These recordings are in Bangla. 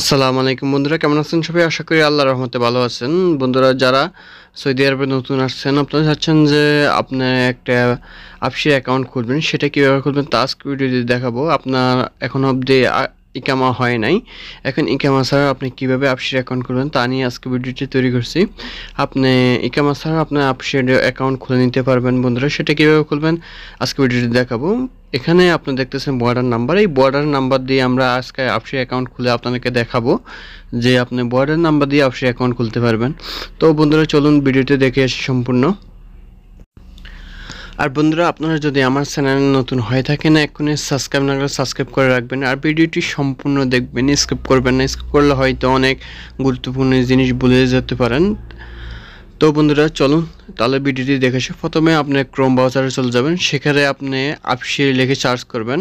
আসসালামু আলাইকুম বন্ধুরা কেমন আছেন সবাই আশা করি আল্লাহ রহমতে ভালো আছেন বন্ধুরা যারা সৌদি আরবে নতুন আসছেন আপনারা চাচ্ছেন যে আপনি একটা আপসি অ্যাকাউন্ট খুলবেন সেটা কীভাবে খুলবেন তা আজকে ভিডিওতে দেখাবো আপনার এখন অবধি ইকামা হয় নাই এখন ইকামা ছাড়া আপনি কীভাবে আপসির অ্যাকাউন্ট খুলবেন তা নিয়ে আজকে ভিডিওটি তৈরি করছি আপনি ইকামা ছাড়া আপনার আপসির অ্যাকাউন্ট খুলে নিতে পারবেন বন্ধুরা সেটা কীভাবে খুলবেন আজকে ভিডিওটি দেখাবো এখানে আপনি দেখতেছেন বর্ডার নাম্বার এই বর্ডার নাম্বার দিয়ে আমরা আজকে আপসি অ্যাকাউন্ট খুলে আপনাদেরকে দেখাবো যে আপনি বর্ডার নাম্বার দিয়ে আপসি অ্যাকাউন্ট খুলতে পারবেন তো বন্ধুরা চলুন ভিডিওটি দেখে আসি সম্পূর্ণ আর বন্ধুরা আপনারা যদি আমার চ্যানেলে নতুন হয়ে থাকেন এক্ষুনি সাবস্ক্রাইব না করে সাবস্ক্রাইব করে রাখবেন আর ভিডিওটি সম্পূর্ণ দেখবেন স্কিপ করবেন না স্কিপ করলে হয়তো অনেক গুরুত্বপূর্ণ জিনিস ভুলে যেতে পারেন তো বন্ধুরা চলুন তাহলে ভিডিওটি দেখেছি প্রথমে আপনি ক্রোম ব্রাউজারে চলে যাবেন সেখানে আপনি আপসির লিখে সার্চ করবেন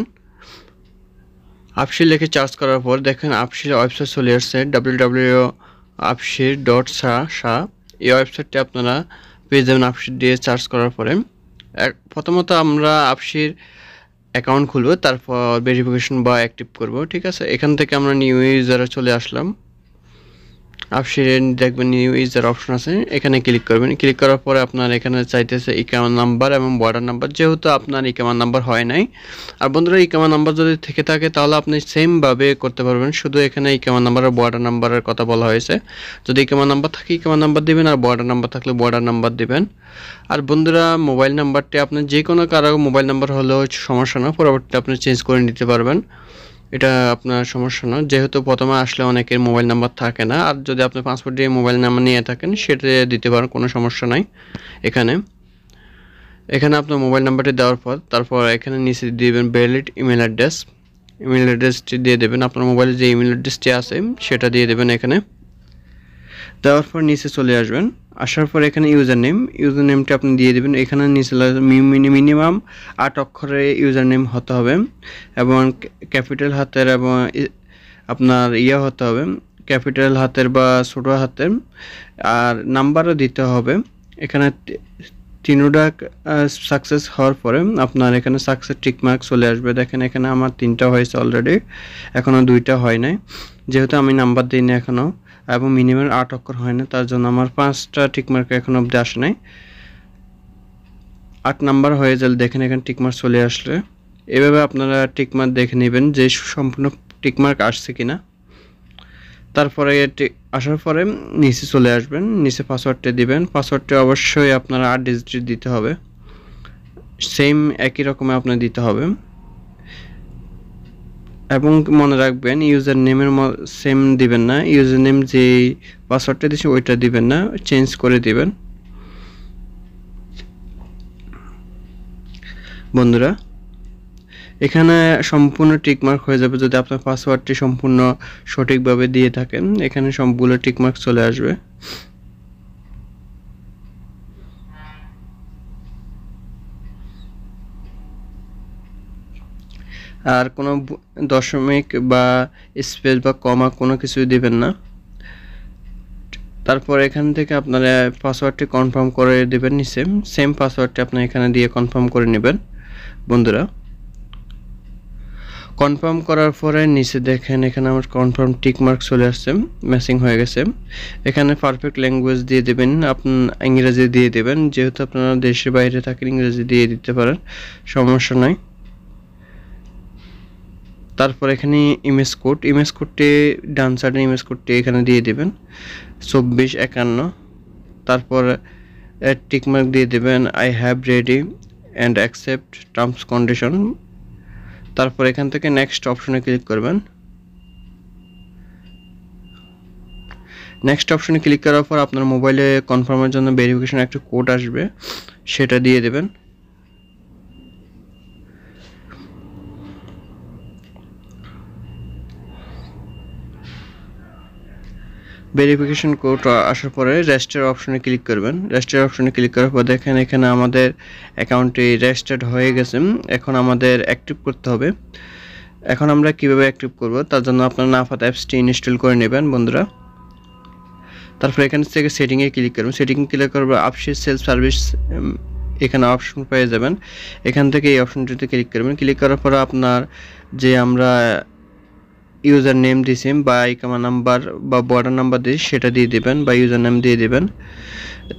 আপসির লিখে সার্চ করার পর দেখেন আপসির ওয়েবসাইট চলে আসছে ডাব্লিউ ডাব্লিউ আপসির ডট সা সা এই ওয়েবসাইটটি আপনারা পেয়ে যাবেন আপসি দিয়ে সার্চ করার পরে প্রথমত আমরা আপসির অ্যাকাউন্ট খুলবো তারপর ভেরিফিকেশন বা অ্যাক্টিভ করব ঠিক আছে এখান থেকে আমরা নিউ ইউজারে চলে আসলাম আপসিরে দেখবেন নিউ ইউজার অপশন আছে এখানে ক্লিক করবেন ক্লিক করার পরে আপনার এখানে চাইতেছে ইকামার নাম্বার এবং বর্ডার নাম্বার যেহেতু আপনার ইকামার নাম্বার হয় নাই আর বন্ধুরা ইকামার নাম্বার যদি থেকে থাকে তাহলে আপনি সেমভাবে করতে পারবেন শুধু এখানে ইকামার নাম্বার আর বর্ডার নাম্বারের কথা বলা হয়েছে যদি ইকামার নাম্বার থাকে ইকামার নাম্বার দেবেন আর বর্ডার নাম্বার থাকলে বর্ডার নাম্বার দেবেন আর বন্ধুরা মোবাইল নাম্বারটি আপনার যে কোনো কারো মোবাইল নাম্বার হলেও সমস্যা না পরবর্তীতে আপনি চেঞ্জ করে নিতে পারবেন এটা আপনার সমস্যা না যেহেতু প্রথমে আসলে অনেকের মোবাইল নাম্বার থাকে না আর যদি আপনি পাসপোর্ট দিয়ে মোবাইল নাম্বার নিয়ে থাকেন সেটা দিতে পারেন কোনো সমস্যা নাই এখানে এখানে আপনার মোবাইল নাম্বারটি দেওয়ার পর তারপর এখানে নিচে দিবেন ভ্যালিড ইমেল অ্যাড্রেস ইমেল অ্যাড্রেসটি দিয়ে দেবেন আপনার মোবাইলে যে ইমেল অ্যাড্রেসটি আছে সেটা দিয়ে দেবেন এখানে দেওয়ার পর নিচে চলে আসবেন আসার পর এখানে ইউজার নেম ইউজার নেমটা আপনি দিয়ে দেবেন এখানে নিচে মিনিমাম আট অক্ষরে ইউজার নেম হতে হবে এবং ক্যাপিটাল হাতের এবং আপনার ইয়ে হতে হবে ক্যাপিটাল হাতের বা ছোটো হাতের আর নাম্বারও দিতে হবে এখানে তিনোটা সাকসেস হওয়ার পরে আপনার এখানে সাকসেস টিকমার্ক চলে আসবে দেখেন এখানে আমার তিনটা হয়েছে অলরেডি এখনও দুইটা হয় নাই যেহেতু আমি নাম্বার দিইনি এখনও এবং মিনিমাম আট অক্ষর হয় না তার জন্য আমার পাঁচটা টিকমার্ক এখন অবধি আসে নাই আট নাম্বার হয়ে গেলে দেখেন এখানে টিকমার্ক চলে আসলে এভাবে আপনারা টিকমার্ক দেখে নেবেন যে সম্পূর্ণ টিকমার্ক আসছে কিনা তারপরে আসার পরে নিচে চলে আসবেন নিচে পাসওয়ার্ডটা দিবেন পাসওয়ার্ডটি অবশ্যই আপনারা আট ডিজিট দিতে হবে সেম একই রকমে আপনার দিতে হবে এবং মনে রাখবেন ইউজার নেমের সেম দিবেন না ইউজার নেম যে পাসওয়ার্ডটা দিয়েছে ওইটা দিবেন না চেঞ্জ করে দিবেন বন্ধুরা এখানে সম্পূর্ণ টিকমার্ক হয়ে যাবে যদি আপনার পাসওয়ার্ডটি সম্পূর্ণ সঠিকভাবে দিয়ে থাকেন এখানে সবগুলো টিকমার্ক চলে আসবে আর কোনো দশমিক বা স্পেস বা কমা কোনো কিছুই দিবেন না তারপর এখান থেকে আপনারা পাসওয়ার্ডটি কনফার্ম করে দেবেন নিচে সেম পাসওয়ার্ডটি আপনি এখানে দিয়ে কনফার্ম করে নেবেন বন্ধুরা কনফার্ম করার পরে নিচে দেখেন এখানে আমার কনফার্ম টিক মার্ক চলে আসছে ম্যাচিং হয়ে গেছে এখানে পারফেক্ট ল্যাঙ্গুয়েজ দিয়ে দেবেন আপনি ইংরেজি দিয়ে দেবেন যেহেতু আপনারা দেশের বাইরে থাকেন ইংরেজি দিয়ে দিতে পারেন সমস্যা নয় তারপর এখানে ইমেজ কোড ইমেজ কোডটি ডান সাইডে ইমেজ কোডটি এখানে দিয়ে দেবেন চব্বিশ একান্ন তারপর টিকমার্ক দিয়ে দেবেন I have ready and accept terms condition তারপর এখান থেকে নেক্সট অপশনে ক্লিক করবেন নেক্সট অপশনে ক্লিক করার পর আপনার মোবাইলে কনফার্মের জন্য ভেরিফিকেশন একটা কোড আসবে সেটা দিয়ে দেবেন ভেরিফিকেশন কোড আসার পরে রেজিস্টার অপশনে ক্লিক করবেন রেজিস্টার অপশনে ক্লিক করার পর দেখেন এখানে আমাদের অ্যাকাউন্টটি রেজিস্টার্ড হয়ে গেছে এখন আমাদের অ্যাক্টিভ করতে হবে এখন আমরা কিভাবে অ্যাক্টিভ করব তার জন্য আপনার নাফাত অ্যাপসটি ইনস্টল করে নেবেন বন্ধুরা তারপরে এখান থেকে সেটিংয়ে ক্লিক করবেন সেটিং ক্লিক করবো আপসি সেল সার্ভিস এখানে অপশন পেয়ে যাবেন এখান থেকে এই অপশনটিতে ক্লিক করবেন ক্লিক করার পর আপনার যে আমরা ইউজার নেম দিছেন বা ইকামা নাম্বার বা বর্ডার নাম্বার দিয়ে সেটা দিয়ে দেবেন বা ইউজার নেম দিয়ে দেবেন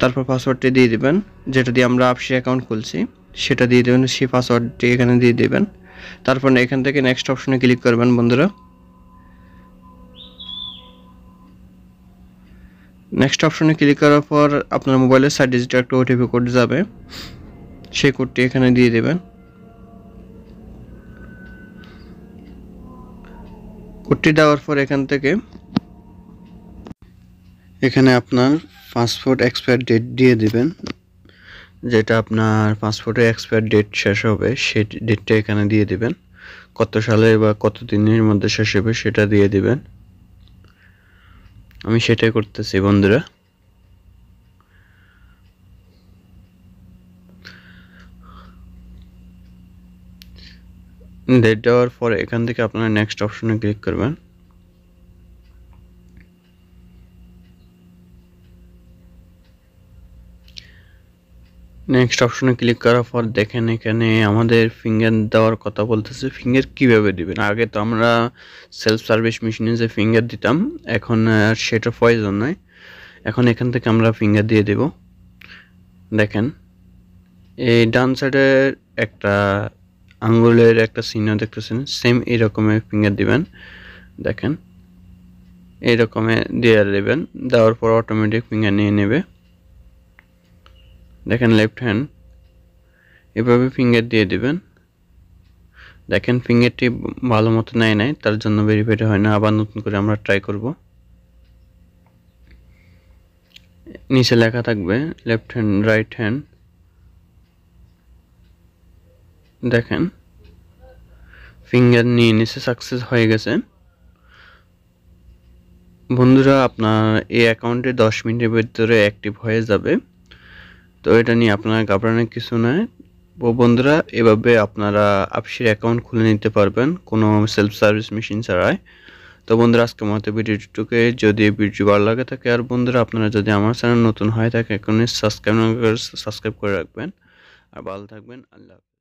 তারপর পাসওয়ার্ডটি দিয়ে দেবেন যেটা দিয়ে আমরা আপসি অ্যাকাউন্ট খুলছি সেটা দিয়ে দেবেন সেই পাসওয়ার্ডটি এখানে দিয়ে দেবেন তারপর এখান থেকে নেক্সট অপশনে ক্লিক করবেন বন্ধুরা নেক্সট অপশনে ক্লিক করার পর আপনার মোবাইলের সাইড ডিজিটাল একটা ওটিপি কোড যাবে সেই কোডটি এখানে দিয়ে দেবেন ওটি দেওয়ার পর এখান থেকে এখানে আপনার পাসপোর্ট এক্সপায়ার ডেট দিয়ে দিবেন যেটা আপনার পাসপোর্টের এক্সপায়ার ডেট শেষ হবে সেই ডেটটা এখানে দিয়ে দিবেন কত সালে বা কত দিনের মধ্যে শেষ হবে সেটা দিয়ে দিবেন আমি সেটাই করতেছি বন্ধুরা ডেট দেওয়ার পরে এখান থেকে আপনারা নেক্সট অপশনে ক্লিক করবেন নেক্সট অপশনে ক্লিক করার পর দেখেন এখানে আমাদের ফিঙ্গার দেওয়ার কথা বলতেছে ফিঙ্গার কিভাবে দিবেন আগে তো আমরা সেলফ সার্ভিস মেশিনে যে ফিঙ্গার দিতাম এখন আর সেটা প্রয়োজন নয় এখন এখান থেকে আমরা ফিঙ্গার দিয়ে দেব দেখেন এই ডান সাইডের একটা আঙ্গুলের একটা চিহ্ন দেখতেছেন সেম এরকমের ফিঙ্গার দিবেন দেখেন এরকমে দিয়ে দেবেন দেওয়ার পর অটোমেটিক ফিঙ্গার নিয়ে নেবে দেখেন লেফট হ্যান্ড এভাবে ফিঙ্গার দিয়ে দিবেন দেখেন ফিঙ্গারটি ভালো মতো নেয় নাই তার জন্য ভেরিফাইড হয় না আবার নতুন করে আমরা ট্রাই করব নিচে লেখা থাকবে লেফট হ্যান্ড রাইট হ্যান্ড দেখেন ফিঙ্গার নিয়ে নিচে সাকসেস হয়ে গেছে বন্ধুরা আপনার এই অ্যাকাউন্টে দশ মিনিটের ভিতরে অ্যাক্টিভ হয়ে যাবে তো এটা নিয়ে আপনার ঘাবড়ানোর কিছু নয় ও বন্ধুরা এভাবে আপনারা আপসির অ্যাকাউন্ট খুলে নিতে পারবেন কোনো সেলফ সার্ভিস মেশিন ছাড়াই তো বন্ধুরা আজকে মতো ভিডিওটুকে যদি ভিডিও ভালো লাগে থাকে আর বন্ধুরা আপনারা যদি আমার চ্যানেল নতুন হয় থাকে এখনই সাবস্ক্রাইব সাবস্ক্রাইব করে রাখবেন আর ভালো থাকবেন আল্লাহ